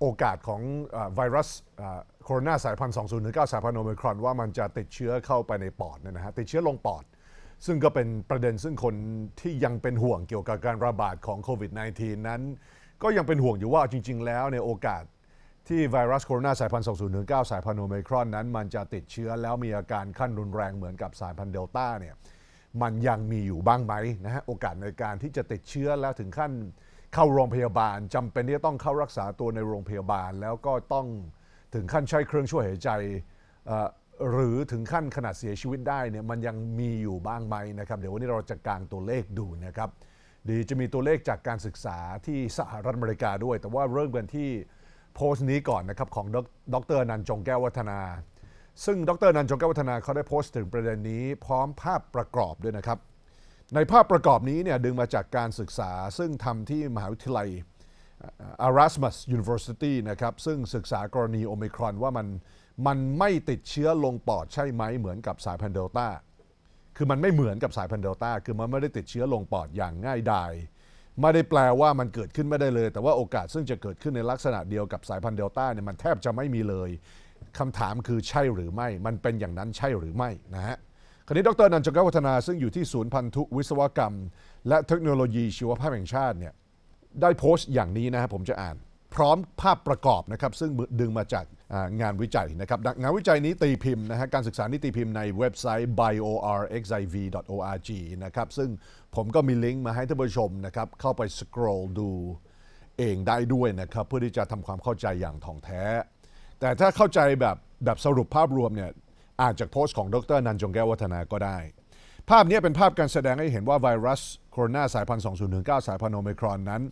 โอกาสของไวรัสโคโรนาสายพันธุ์ 2019สายพันธุ์โอมิครอนว่ามันจะติดเชื้อเข้าไปในปอดเนี่ยนะฮะติดเชื้อลงปอด ซึ่งก็เป็นประเด็นซึ่งคนที่ยังเป็นห่วงเกี่ยวกับการระบาดของโควิด -19 นั้นก็ยังเป็นห่วงอยู่ว่าจริงๆแล้วในโอกาสที่ไวรัสโคโรนาสายพันธุ์2019 สายพันธุ์โอมิครอนนั้นมันจะติดเชื้อแล้วมีอาการขั้นรุนแรงเหมือนกับสายพันธุ์เดลต้าเนี่ยมันยังมีอยู่บ้างไหมนะฮะโอกาสในการที่จะติดเชื้อแล้วถึงขั้นเข้าโรงพยาบาล จำเป็นที่จะต้องเข้ารักษาตัวในโรงพยาบาล แล้วก็ต้องถึงขั้นใช้เครื่องช่วยหายใจหรือถึงขั้นขนาดเสียชีวิตได้เนี่ยมันยังมีอยู่บ้างไหมนะครับเดี๋ยววันนี้เราจะกางตัวเลขดูนะครับ ดีจะมีตัวเลขจากการศึกษาที่สหรัฐอเมริกาด้วย แต่ว่าเริ่มกันที่โพสต์นี้ก่อนนะครับของดรนันจงแก้ววัฒนา ซึ่งดรนันจงแก้ววัฒนาเขาได้โพสต์ถึงประเด็นนี้ พร้อมภาพประกอบด้วยนะครับในภาพประกอบนี้เนี่ยดึงมาจากการศึกษา ซึ่งทำที่มหาวิทยาลัย Erasmus University นะครับซึ่งศึกษากรณีโอมิครอนว่ามันมันไม่ติดเชื้อลงปอดใช่ไหม เหมือนกับสายพันธุ์เดลต้าคือมันไม่เหมือนกับสายพันธุ์เดลต้าคือมันไม่ได้ติดเชื้อลงปอดอย่างง่ายดายไม่ได้แปลว่ามันเกิดขึ้นไม่ได้เลย แต่ว่าโอกาสซึ่งจะเกิดขึ้นในลักษณะเดียวกับสายพันธุ์เดลต้าเนี่ยมันแทบจะไม่มีเลยคำถามคือใช่หรือไม่ มันเป็นอย่างนั้นใช่หรือไม่นะฮะคณานี้ดรนันจงกวัฒนาซึ่งอยู่ที่ศูนย์พันธุ วิศวกรรม และเทคโนโลยี ชีวภาพแห่งชาติเนี่ยได้โพสต์อย่างนี้นะครับผมจะอ่าน พร้อมภาพประกอบนะครับ ซึ่งดึงมาจากงานวิจัยนะครับงานวิจัยนี้ตีพิมพ์นะฮะการศึกษานี้ตีพิมพ์ในเว็บไซต์ biorxiv.org นะครับซึ่งผมก็มีลิงก์มาให้ท่านผู้ชมนะครับเข้าไปสครอลดูเองได้ด้วยนะครับเพื่อที่จะทำความเข้าใจอย่างถ่องแท้ แต่ถ้าเข้าใจแบบแบบสรุปภาพรวมเนี่ยอ่านจากโพสต์ของดรนันจงแก้ววัฒนาก็ได้ ภาพนี้เป็นภาพการแสดงให้เห็นว่าไวรัส โคโรนาสายพันธุ์ 2019 สายพันธุ์โอมครอนนั้น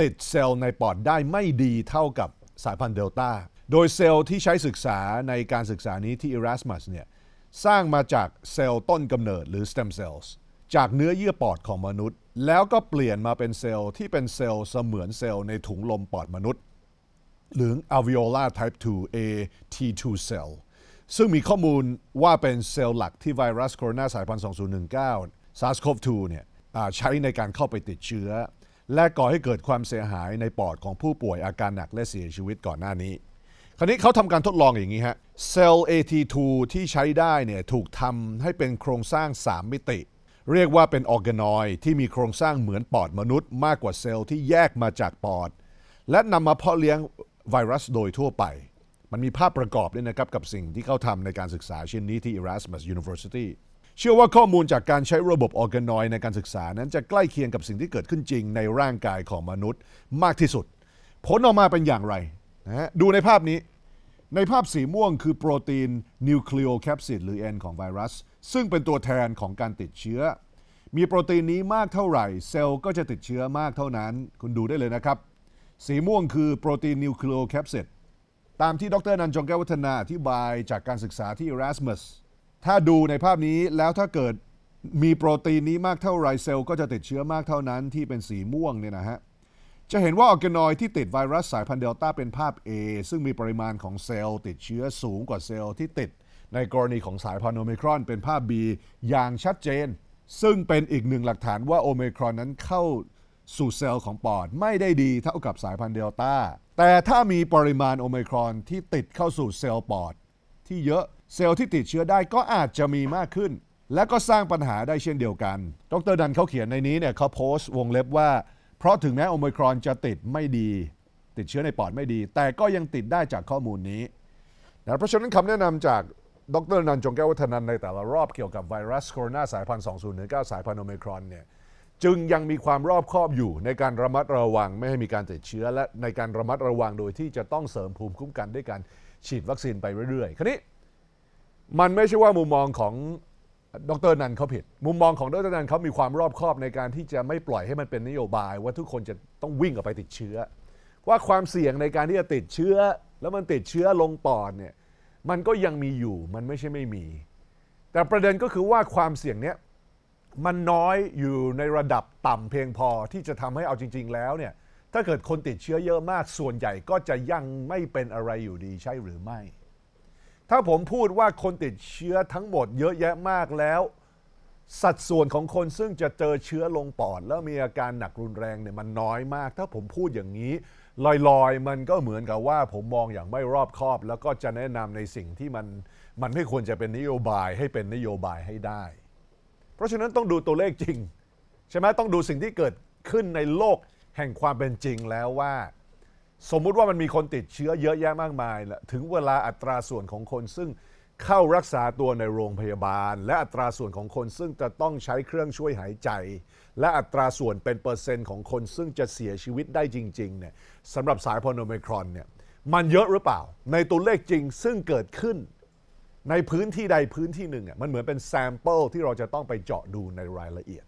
ติดเซลล์ในปอดได้ไม่ดีเท่ากับสายพันธุ์เดลต้า โดยเซลล์ที่ใช้ศึกษาในการศึกษานี้ที่ Erasmus เนี่ยสร้างมาจากเซลล์ต้นกำเนิดหรือ stem cells จากเนื้อเยื่อปอดของมนุษย์ แล้วก็เปลี่ยนมาเป็นเซลล์ที่เป็นเซลล์เสมือนเซลล์ในถุงลมปอดมนุษย์ หรือ alveolar type 2 A T2 cell ซึ่งมีข้อมูลว่าเป็นเซลล์หลักที่ไวรัสโคโรนาสายพันธุ์ 2019 SARS-CoV-2 เนี่ยใช้ในการเข้าไปติดเชื้อ และก่อให้เกิดความเสียหายในปอดของผู้ป่วยอาการหนักและเสียชีวิตก่อนหน้านี้ คราวนี้เขาทำการทดลองอย่างนี้ฮะเซลล์ AT2 ที่ใช้ได้เนี่ยถูกทำให้เป็นโครงสร้าง 3 มิติ เรียกว่าเป็นออร์แกนอยด์ที่มีโครงสร้างเหมือนปอดมนุษย์ มากกว่าเซลล์ที่แยกมาจากปอด และนำมาเพาะเลี้ยงไวรัส โดยทั่วไปมันมีภาพประกอบด้วยนะครับกับสิ่งที่เขาทำในการศึกษาเช่นนี้ที่ Erasmus University เชื่อว่าข้อมูลจากการใช้ระบบออร์แกนอยในการศึกษานั้น จะใกล้เคียงกับสิ่งที่เกิดขึ้นจริง ในร่างกายของมนุษย์มากที่สุด ผลออกมาเป็นอย่างไรนะดูในภาพนี้ ในภาพสีม่วงคือโปรตีนนิวคลีโอแคปซิดหรือ N ของไวรัส ซึ่งเป็นตัวแทนของการติดเชื้อ มีโปรตีนนี้มากเท่าไหร่ เซลล์ก็จะติดเชื้อมากเท่านั้น คุณดูได้เลยนะครับ สีม่วงคือโปรตีนนิวคลีโอแคปซิดตามที่ดรนันจงแก้ววัฒนาอธิบายจากการศึกษาที่ Erasmus ถ้าดูในภาพนี้แล้วถ้าเกิดมีโปรตีนนี้มากเท่าไรเซลล์ก็จะติดเชื้อมากเท่านั้นที่เป็นสีม่วงเนี่ยนะฮะจะเห็นว่าออร์แกนอยด์ที่ติดไวรัสสายพันธุ์เดลต้าเป็นภาพ A ซึ่งมีปริมาณของเซลล์ติดเชื้อสูงกว่าเซลล์ที่ติด ในกรณีของสายพันธุ์โอเมกรอนเป็นภาพ B อย่างชัดเจน ซึ่งเป็นอีกหนึ่งหลักฐานว่าโอเมกรอนนั้นเข้าสู่เซลล์ของปอดไม่ได้ดีเท่ากับสายพันธุ์เดลต้าแต่ถ้ามีปริมาณโอมครอนที่ติดเข้าสู่เซลล์ปอดที่เยอะเซลล์ที่ติดเชื้อได้ก็อาจจะมีมากขึ้น และก็สร้างปัญหาได้เช่นเดียวกัน ดร ดันเขาเขียนในนี้เนี่ยเขาโพสต์วงเล็บว่า เพราะถึงแม้โอมครอนจะติดไม่ดี ติดเชื้อในปอดไม่ดี แต่ก็ยังติดได้จากข้อมูลนี้นะเพราะฉะนั้นคำแนะนำจากดรนันจงแก้ววัฒนันในแต่ละรอบเกี่ยวกับไวรัสโคโรนาสายพันธุ์2019 สายพันธุ์โอมครอนเนี่ยจึงยังมีความรอบคอบอยู่ในการระมัดระวัง ไม่ให้มีการติดเชื้อและในการระมัดระวังโดยที่จะต้องเสริมภูมิคุ้มกันด้วยการฉีดวัคซีนไปเรื่อย ๆ คราวนี้ มันไม่ใช่ว่ามุมมองของดรนันเขาผิด มุมมองของดรนันเขามีความรอบคอบในการที่จะไม่ปล่อยให้มันเป็นนโยบาย ว่าทุกคนจะต้องวิ่งออกไปติดเชื้อ ว่าความเสี่ยงในการที่จะติดเชื้อ แล้วมันติดเชื้อลงปอดเนี่ยมันก็ยังมีอยู่มันไม่ใช่ไม่มี แต่ประเด็นก็คือว่าความเสี่ยงเนี้ยมันน้อยอยู่ในระดับต่ำเพียงพอที่จะทำให้เอาจริง ๆ แล้วเนี่ยถ้าเกิดคนติดเชื้อเยอะมากส่วนใหญ่ก็จะยังไม่เป็นอะไรอยู่ดีใช่หรือไม่ ถ้าผมพูดว่าคนติดเชื้อทั้งหมดเยอะแยะมากแล้ว สัดส่วนของคนซึ่งจะเจอเชื้อลงปอด แล้วมีอาการหนักรุนแรงเนี่ยมันน้อยมาก ถ้าผมพูดอย่างนี้ลอยๆมันก็เหมือนกับว่า ผมมองอย่างไม่รอบคอบ แล้วก็จะแนะนำในสิ่งที่มันมันไม่ควรจะเป็นนโยบายให้เป็นนโยบายให้ได้ราะฉะนั้นต้องดูตัวเลขจริงใช่ไหมต้องดูสิ่งที่เกิดขึ้นในโลกแห่งความเป็นจริงแล้วว่า สมมุติว่ามันมีคนติดเชื้อเยอะแยะมากมายละถึงเวลาอัตราส่วนของคนซึ่งเข้ารักษาตัวในโรงพยาบาล และอัตราส่วนของคนซึ่งจะต้องใช้เครื่องช่วยหายใจ และอัตราส่วนเป็นเปอร์เซ็นต์ของคนซึ่งจะเสียชีวิตได้จริงๆเนี่ยสำหรับสายพันธุ์โมครอนเนี่ยมันเยอะหรือเปล่าในตัวเลขจริงซึ่งเกิดขึ้นในพื้นที่ใดพื้นที่หนึ่งอ่ะมันเหมือนเป็นแซมเปิลที่เราจะต้องไปเจาะดูในรายละเอียด